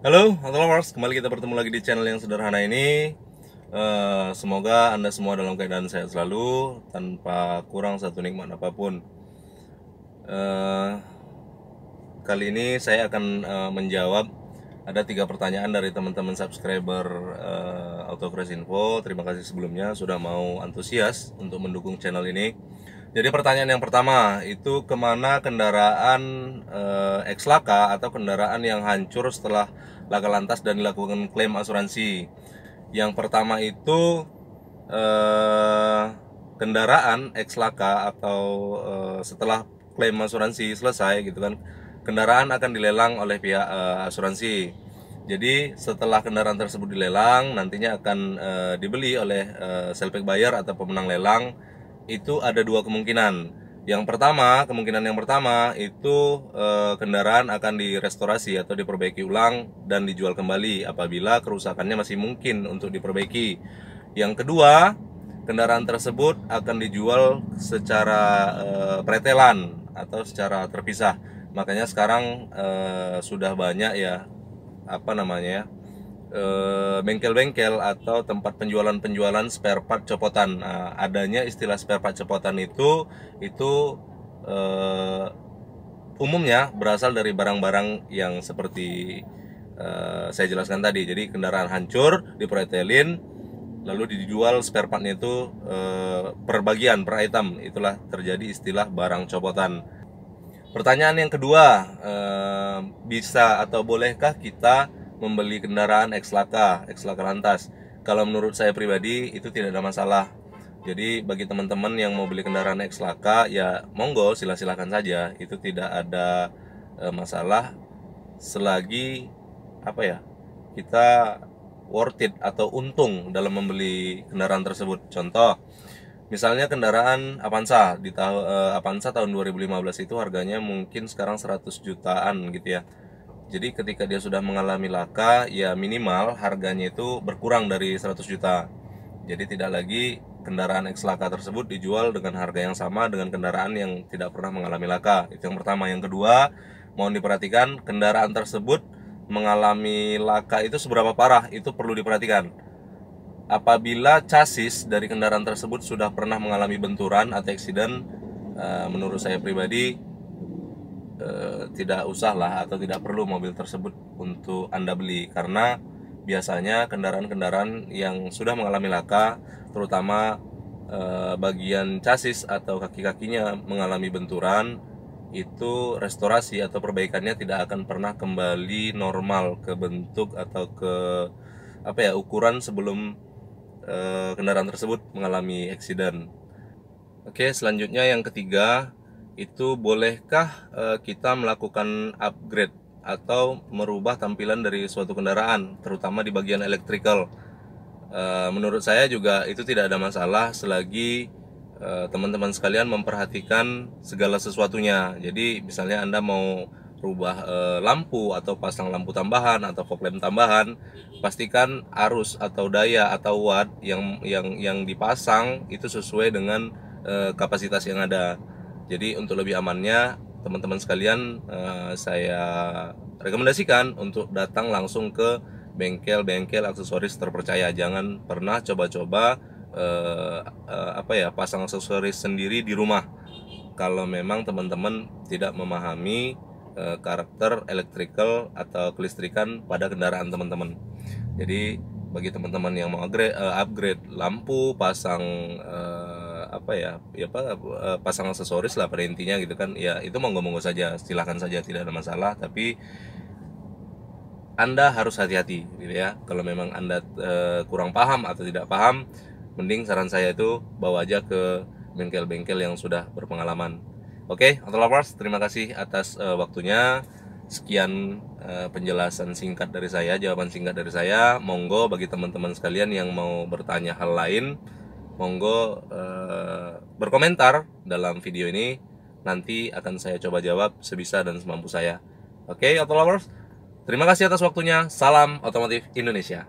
Halo, halo Mars. kembali kita bertemu lagi di channel yang sederhana ini uh, Semoga Anda semua dalam keadaan sehat selalu Tanpa kurang satu nikmat apapun uh, Kali ini saya akan uh, menjawab Ada tiga pertanyaan dari teman-teman subscriber uh, Autocross Info Terima kasih sebelumnya sudah mau antusias untuk mendukung channel ini jadi pertanyaan yang pertama itu kemana kendaraan eh, ex laka atau kendaraan yang hancur setelah laka lantas dan dilakukan klaim asuransi. Yang pertama itu eh, kendaraan ex laka atau eh, setelah klaim asuransi selesai gitu kan, kendaraan akan dilelang oleh pihak eh, asuransi. Jadi setelah kendaraan tersebut dilelang, nantinya akan eh, dibeli oleh eh, selpek buyer atau pemenang lelang itu ada dua kemungkinan. Yang pertama, kemungkinan yang pertama itu e, kendaraan akan direstorasi atau diperbaiki ulang dan dijual kembali apabila kerusakannya masih mungkin untuk diperbaiki. Yang kedua, kendaraan tersebut akan dijual secara e, pretelan atau secara terpisah. Makanya sekarang e, sudah banyak ya apa namanya ya Eh, bengkel-bengkel atau tempat penjualan-penjualan spare part copotan Nah, adanya istilah spare part copotan itu itu uh, umumnya berasal dari barang-barang yang seperti uh, saya jelaskan tadi. Jadi kendaraan hancur, dipretelin, lalu dijual spare partnya itu uh, per bagian, per item. Itulah terjadi istilah barang copotan. Pertanyaan yang kedua, uh, bisa atau bolehkah kita membeli kendaraan ekslaka, ekslaka lantas. Kalau menurut saya pribadi itu tidak ada masalah. Jadi bagi teman-teman yang mau beli kendaraan ekslaka ya monggo sila silahkan saja. Itu tidak ada e, masalah selagi apa ya? Kita worth it atau untung dalam membeli kendaraan tersebut. Contoh Misalnya kendaraan Avanza di tahun e, Avanza tahun 2015 itu harganya mungkin sekarang 100 jutaan gitu ya. Jadi ketika dia sudah mengalami laka, ya minimal harganya itu berkurang dari 100 juta. Jadi tidak lagi kendaraan X laka tersebut dijual dengan harga yang sama dengan kendaraan yang tidak pernah mengalami laka. Itu yang pertama. Yang kedua, mohon diperhatikan kendaraan tersebut mengalami laka itu seberapa parah, itu perlu diperhatikan apabila chassis dari kendaraan tersebut sudah pernah mengalami benturan atau accident, eh, menurut saya pribadi Eh, tidak usahlah atau tidak perlu mobil tersebut untuk Anda beli karena biasanya kendaraan-kendaraan yang sudah mengalami laka terutama e, bagian chassis atau kaki-kakinya mengalami benturan itu restorasi atau perbaikannya tidak akan pernah kembali normal ke bentuk atau ke apa ya ukuran sebelum e, kendaraan tersebut mengalami eksiden. Oke, selanjutnya yang ketiga itu bolehkah eh, kita melakukan upgrade atau merubah tampilan dari suatu kendaraan, terutama di bagian elektrikal? Eh, menurut saya juga itu tidak ada masalah selagi eh, teman-teman sekalian memperhatikan segala sesuatunya. Jadi misalnya Anda mau rubah lampu atau pasang lampu tambahan atau fog lamp tambahan, pastikan arus atau daya atau watt yang yang yang dipasang itu sesuai dengan kapasitas yang ada. Jadi untuk lebih amannya teman-teman sekalian eh, saya rekomendasikan untuk datang langsung ke bengkel-bengkel aksesoris terpercaya. Jangan pernah coba-coba eh, eh, apa ya pasang aksesoris sendiri di rumah. Kalau memang teman-teman tidak memahami karakter electrical atau kelistrikan pada kendaraan teman-teman. Jadi bagi teman-teman yang mau upgrade, upgrade lampu, pasang uh, apa ya ya apa eh, pasang aksesoris lah pada intinya gitu kan ya itu monggo-monggo saja silahkan saja tidak ada masalah tapi anda harus hati-hati gitu ya kalau memang anda e, kurang paham atau tidak paham mending saran saya itu bawa aja ke bengkel-bengkel yang sudah berpengalaman oke okay, lovers terima kasih atas e, waktunya sekian e, penjelasan singkat dari saya jawaban singkat dari saya monggo bagi teman-teman sekalian yang mau bertanya hal lain monggo uh, berkomentar dalam video ini. Nanti akan saya coba jawab sebisa dan semampu saya. Oke, okay, Auto Lovers, terima kasih atas waktunya. Salam Otomotif Indonesia.